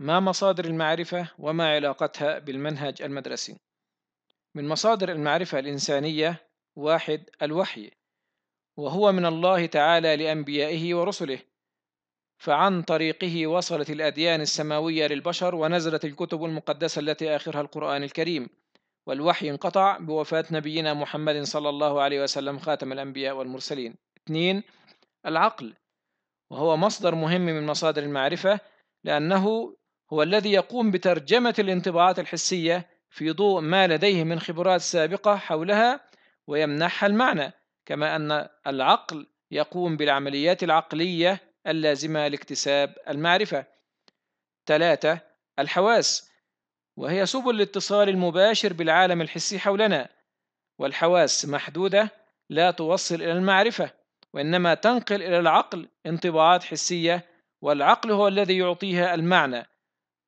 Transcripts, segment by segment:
ما مصادر المعرفة وما علاقتها بالمنهج المدرسي؟ من مصادر المعرفة الإنسانية واحد الوحي وهو من الله تعالى لأنبيائه ورسله فعن طريقه وصلت الأديان السماوية للبشر ونزلت الكتب المقدسة التي آخرها القرآن الكريم والوحي انقطع بوفاة نبينا محمد صلى الله عليه وسلم خاتم الأنبياء والمرسلين اثنين العقل وهو مصدر مهم من مصادر المعرفة لأنه هو الذي يقوم بترجمة الانطباعات الحسية في ضوء ما لديه من خبرات سابقة حولها ويمنحها المعنى كما أن العقل يقوم بالعمليات العقلية اللازمة لاكتساب المعرفة ثلاثة الحواس وهي سبل الاتصال المباشر بالعالم الحسي حولنا والحواس محدودة لا توصل إلى المعرفة وإنما تنقل إلى العقل انطباعات حسية والعقل هو الذي يعطيها المعنى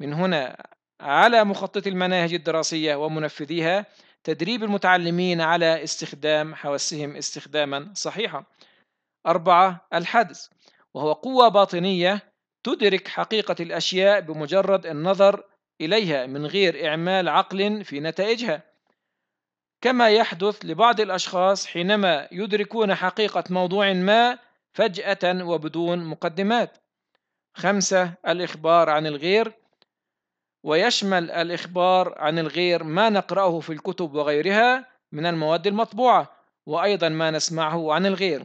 من هنا على مخطط المناهج الدراسية ومنفذيها تدريب المتعلمين على استخدام حواسهم استخداما صحيحا أربعة الحدس وهو قوة باطنية تدرك حقيقة الأشياء بمجرد النظر إليها من غير إعمال عقل في نتائجها كما يحدث لبعض الأشخاص حينما يدركون حقيقة موضوع ما فجأة وبدون مقدمات خمسة الإخبار عن الغير ويشمل الإخبار عن الغير ما نقرأه في الكتب وغيرها من المواد المطبوعة وأيضا ما نسمعه عن الغير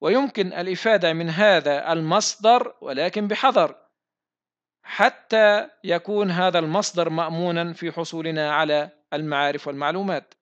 ويمكن الإفادة من هذا المصدر ولكن بحذر حتى يكون هذا المصدر مأمونا في حصولنا على المعارف والمعلومات